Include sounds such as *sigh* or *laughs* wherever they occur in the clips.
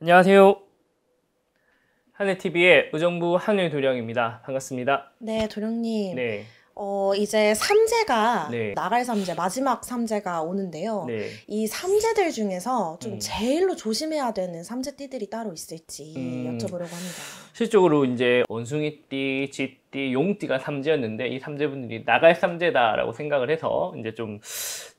안녕하세요. 한해TV의 의정부 한일 도령입니다. 반갑습니다. 네, 도령님. 네. 어, 이제 삼재가 네. 나갈 삼재 마지막 삼재가 오는데요. 네. 이 삼재들 중에서 좀 음. 제일로 조심해야 되는 삼재띠들이 따로 있을지 음. 여쭤보려고 합니다. 실적으로 이제 원숭이띠, 쥐띠 띠, 용띠가 삼재였는데 이 삼재분들이 나갈 삼재다라고 생각을 해서 이제 좀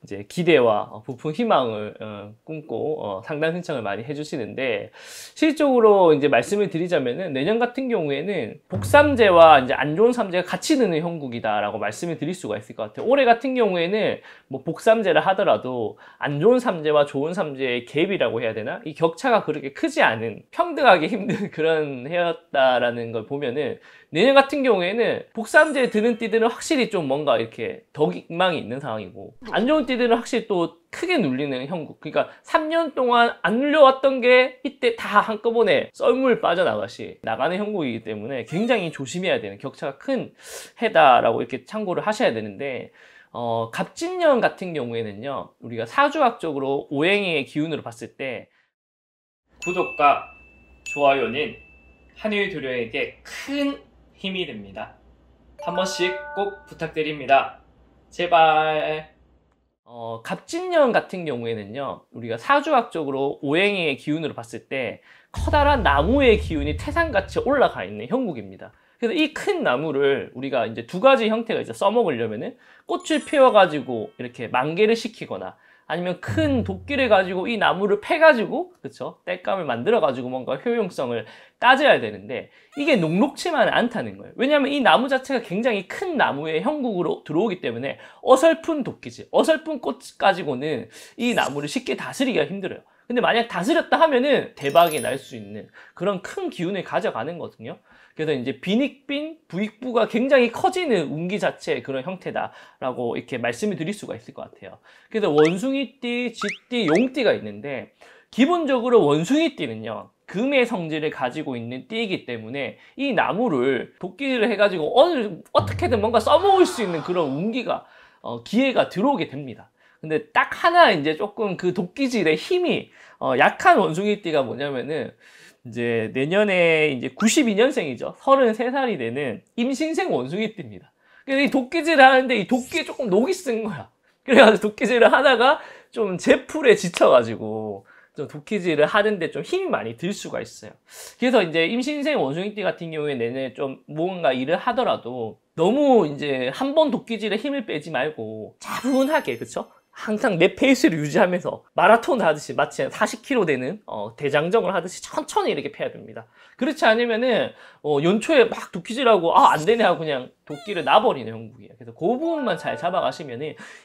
이제 기대와 어, 부푼 희망을 어, 꿈고 어, 상담 신청을 많이 해주시는데 실적으로 질 이제 말씀을 드리자면은 내년 같은 경우에는 복삼재와 이제 안 좋은 삼재가 같이 드는 형국이다라고 말씀을 드릴 수가 있을 것 같아요. 올해 같은 경우에는 뭐복삼재를 하더라도 안 좋은 삼재와 좋은 삼재의 갭이라고 해야 되나 이 격차가 그렇게 크지 않은 평등하게 힘든 *laughs* 그런 해였다라는 걸 보면은 내년 같은 경우에는 복산제 드는 띠들은 확실히 좀 뭔가 이렇게 덕망이 있는 상황이고 안 좋은 띠들은 확실히 또 크게 눌리는 형국 그러니까 3년 동안 안 눌려왔던 게 이때 다 한꺼번에 썰물 빠져나가시 나가는 형국이기 때문에 굉장히 조심해야 되는 격차가 큰 해다라고 이렇게 참고를 하셔야 되는데 어, 갑진년 같은 경우에는요 우리가 사주학적으로 오행의 기운으로 봤을 때 구독과 좋아요는 한일 두려에게 큰 힘이 됩니다. 한 번씩 꼭 부탁드립니다. 제발. 어, 갑진년 같은 경우에는요, 우리가 사주학적으로 오행의 기운으로 봤을 때 커다란 나무의 기운이 태산같이 올라가 있는 형국입니다. 그래서 이 큰 나무를 우리가 이제 두 가지 형태가 있어 써먹으려면은 꽃을 피워가지고 이렇게 만개를 시키거나 아니면 큰 도끼를 가지고 이 나무를 패가지고 그쵸 땔감을 만들어 가지고 뭔가 효용성을 따져야 되는데 이게 녹록치만은 않다는 거예요 왜냐하면 이 나무 자체가 굉장히 큰 나무의 형국으로 들어오기 때문에 어설픈 도끼지 어설픈 꽃 가지고는 이 나무를 쉽게 다스리기가 힘들어요 근데 만약 다스렸다 하면은 대박이 날 수 있는 그런 큰 기운을 가져가는 거거든요 그래서 이제 빈익빈 부익부가 굉장히 커지는 운기 자체의 그런 형태다라고 이렇게 말씀을 드릴 수가 있을 것 같아요. 그래서 원숭이띠, 쥐띠, 용띠가 있는데 기본적으로 원숭이띠는요. 금의 성질을 가지고 있는 띠이기 때문에 이 나무를 도끼를 해가지고 어느, 어떻게든 뭔가 써먹을 수 있는 그런 운기가 어, 기회가 들어오게 됩니다. 근데 딱 하나 이제 조금 그 도끼질의 힘이 어, 약한 원숭이띠가 뭐냐면은 이제 내년에 이제 92년생이죠. 33살이 되는 임신생 원숭이띠입니다. 그래서 이 도끼질을 하는데 이 도끼에 조금 녹이 쓴 거야. 그래가지고 도끼질을 하다가 좀 제풀에 지쳐가지고 좀 도끼질을 하는데 좀 힘이 많이 들 수가 있어요. 그래서 이제 임신생 원숭이띠 같은 경우에 내내 좀 뭔가 일을 하더라도 너무 이제 한 번 도끼질에 힘을 빼지 말고 차분하게 그쵸? 항상 내 페이스를 유지하면서 마라톤 하듯이 마치 40km 되는 어, 대장정을 하듯이 천천히 이렇게 패야 됩니다. 그렇지 않으면은 어, 연초에 막 도끼질하고 아안 되네 하고 그냥 도끼를 놔버리는 형국이에요. 그래서 그 부분만 잘잡아가시면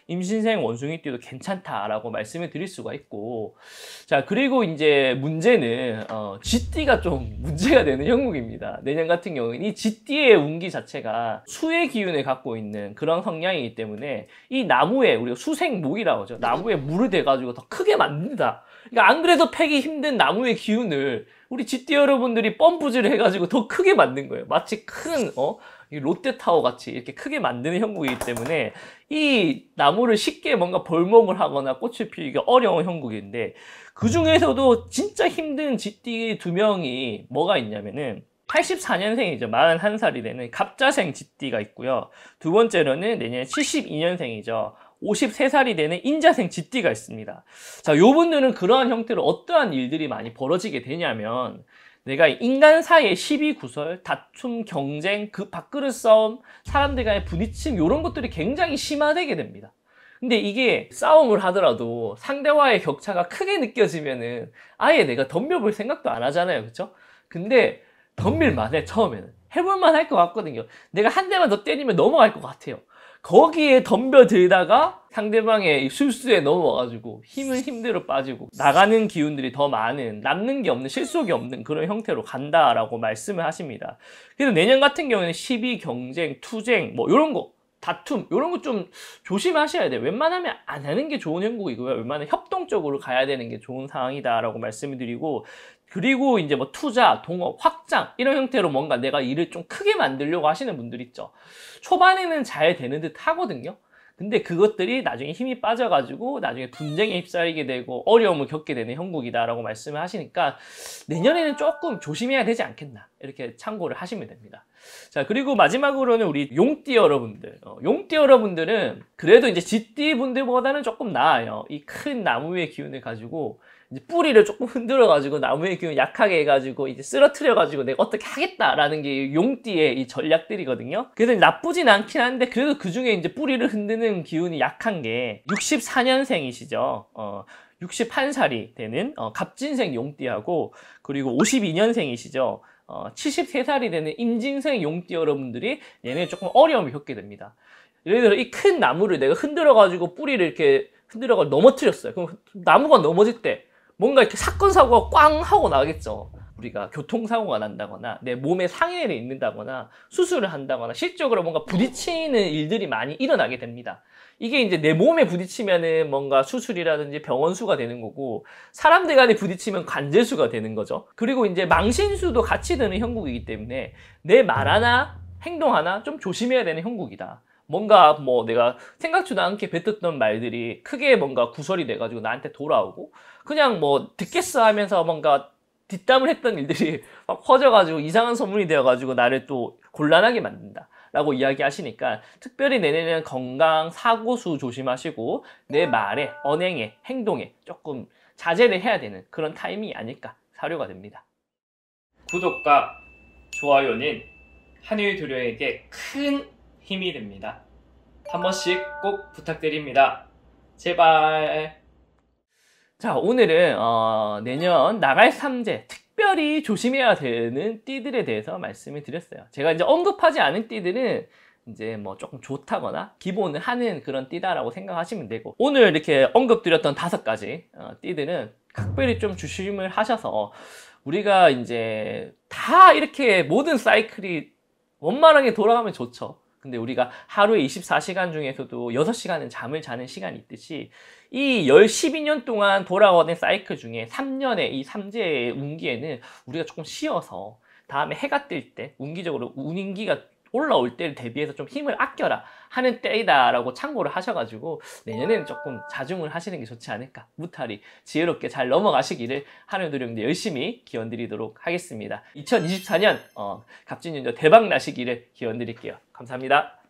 임신생 원숭이띠도 괜찮다라고 말씀을 드릴 수가 있고 자 그리고 이제 문제는 어, 쥐띠가 좀 *laughs* 문제가 되는 형국입니다. 내년 같은 경우는 이 쥐띠의 운기 자체가 수의 기운을 갖고 있는 그런 성향이기 때문에 이 나무에 우리가 수생목이라고 하죠. 나무에 물을 대가지고 더 크게 만든다. 그러니까 안 그래도 패기 힘든 나무의 기운을 우리 쥐띠 여러분들이 펌프질을 해가지고 더 크게 만든 거예요. 마치 큰 어? 롯데타워 같이 이렇게 크게 만드는 형국이기 때문에 이 나무를 쉽게 뭔가 벌목을 하거나 꽃을 피우기가 어려운 형국인데 그 중에서도 진짜 힘든 쥐띠 두 명이 뭐가 있냐면은 84년생이죠. 41살이 되는 갑자생 쥐띠가 있고요. 두 번째로는 내년에 72년생이죠. 53살이 되는 인자생 쥐띠가 있습니다. 자, 요 분들은 그러한 형태로 어떠한 일들이 많이 벌어지게 되냐면 내가 그러니까 인간 사이의 시비 구설, 다툼, 경쟁, 그 밥그릇 싸움, 사람들 간의 부딪힘 이런 것들이 굉장히 심화되게 됩니다. 근데 이게 싸움을 하더라도 상대와의 격차가 크게 느껴지면은 아예 내가 덤벼볼 생각도 안 하잖아요. 그렇죠? 근데 덤빌만 해 처음에는. 해볼만 할것 같거든요. 내가 한 대만 더 때리면 넘어갈 것 같아요. 거기에 덤벼들다가 상대방의 술수에 넘어와가지고 힘은 힘대로 빠지고 나가는 기운들이 더 많은 남는 게 없는 실속이 없는 그런 형태로 간다라고 말씀을 하십니다. 그래서 내년 같은 경우에는 시비, 경쟁, 투쟁 뭐 이런 거 다툼 이런 거 좀 조심하셔야 돼요. 웬만하면 안 하는 게 좋은 행복이고요 웬만하면 협동적으로 가야 되는 게 좋은 상황이다라고 말씀을 드리고 그리고 이제 뭐 투자, 동업, 확장 이런 형태로 뭔가 내가 일을 좀 크게 만들려고 하시는 분들 있죠. 초반에는 잘 되는 듯 하거든요. 근데 그것들이 나중에 힘이 빠져가지고 나중에 분쟁에 휩싸이게 되고 어려움을 겪게 되는 형국이다라고 말씀을 하시니까 내년에는 아. 조금 조심해야 되지 않겠나 이렇게 참고를 하시면 됩니다. 자 그리고 마지막으로는 우리 용띠 여러분들 어, 용띠 여러분들은 그래도 이제 지띠 분들보다는 조금 나아요. 이 큰 나무의 기운을 가지고 이제 뿌리를 조금 흔들어가지고 나무의 기운 약하게 해가지고 이제 쓰러트려가지고 내가 어떻게 하겠다라는 게 용띠의 이 전략들이거든요. 그래서 나쁘진 않긴 한데 그래도 그 중에 이제 뿌리를 흔드는 기운이 약한 게 64년생이시죠. 어, 61살이 되는 어, 갑진생 용띠하고 그리고 52년생이시죠. 어, 73살이 되는 임진생 용띠 여러분들이 얘네 조금 어려움을 겪게 됩니다. 예를 들어 이 큰 나무를 내가 흔들어 가지고 뿌리를 이렇게 흔들어 가지고 넘어뜨렸어요. 그럼 나무가 넘어질 때 뭔가 이렇게 사건 사고가 꽝 하고 나겠죠. 우리가 교통사고가 난다거나 내 몸에 상해를 입는다거나 수술을 한다거나 실적으로 뭔가 부딪히는 일들이 많이 일어나게 됩니다. 이게 이제 내 몸에 부딪히면은 뭔가 수술이라든지 병원수가 되는 거고 사람들 간에 부딪히면 관제수가 되는 거죠. 그리고 이제 망신수도 같이 드는 형국이기 때문에 내 말 하나 행동 하나 좀 조심해야 되는 형국이다. 뭔가 뭐 내가 생각지도 않게 뱉었던 말들이 크게 뭔가 구설이 돼가지고 나한테 돌아오고 그냥 뭐 듣겠어 하면서 뭔가 뒷담을 했던 일들이 *laughs* 막 퍼져가지고 이상한 소문이 되어가지고 나를 또 곤란하게 만든다. 라고 이야기하시니까 특별히 내내는 건강, 사고수 조심하시고 내 말에, 언행에, 행동에 조금 자제를 해야 되는 그런 타이밍이 아닐까 사료가 됩니다. 구독과 좋아요는 한일두려에게큰 힘이 됩니다. 한 번씩 꼭 부탁드립니다. 제발. 자, 오늘은 어, 내년 나갈 삼재 특별히 조심해야 되는 띠들에 대해서 말씀을 드렸어요. 제가 이제 언급하지 않은 띠들은 이제 뭐 조금 좋다거나 기본을 하는 그런 띠다라고 생각하시면 되고 오늘 이렇게 언급드렸던 다섯 가지 어, 띠들은 각별히 좀 주심을 하셔서 우리가 이제 다 이렇게 모든 사이클이 원만하게 돌아가면 좋죠. 근데 우리가 하루에 24시간 중에서도 6시간은 잠을 자는 시간이 있듯이 이1 2년 동안 돌아오는 사이클 중에 3년의 이 삼재의 운기에는 우리가 조금 쉬어서 다음에 해가 뜰 때 운기적으로 운인기가 올라올 때를 대비해서 좀 힘을 아껴라 하는 때이다라고 참고를 하셔가지고 내년에는 조금 자중을 하시는 게 좋지 않을까 무탈이 지혜롭게 잘 넘어가시기를 하는 노력인데 열심히 기원드리도록 하겠습니다. 2024년 어, 갑진년도 대박 나시기를 기원드릴게요. 감사합니다.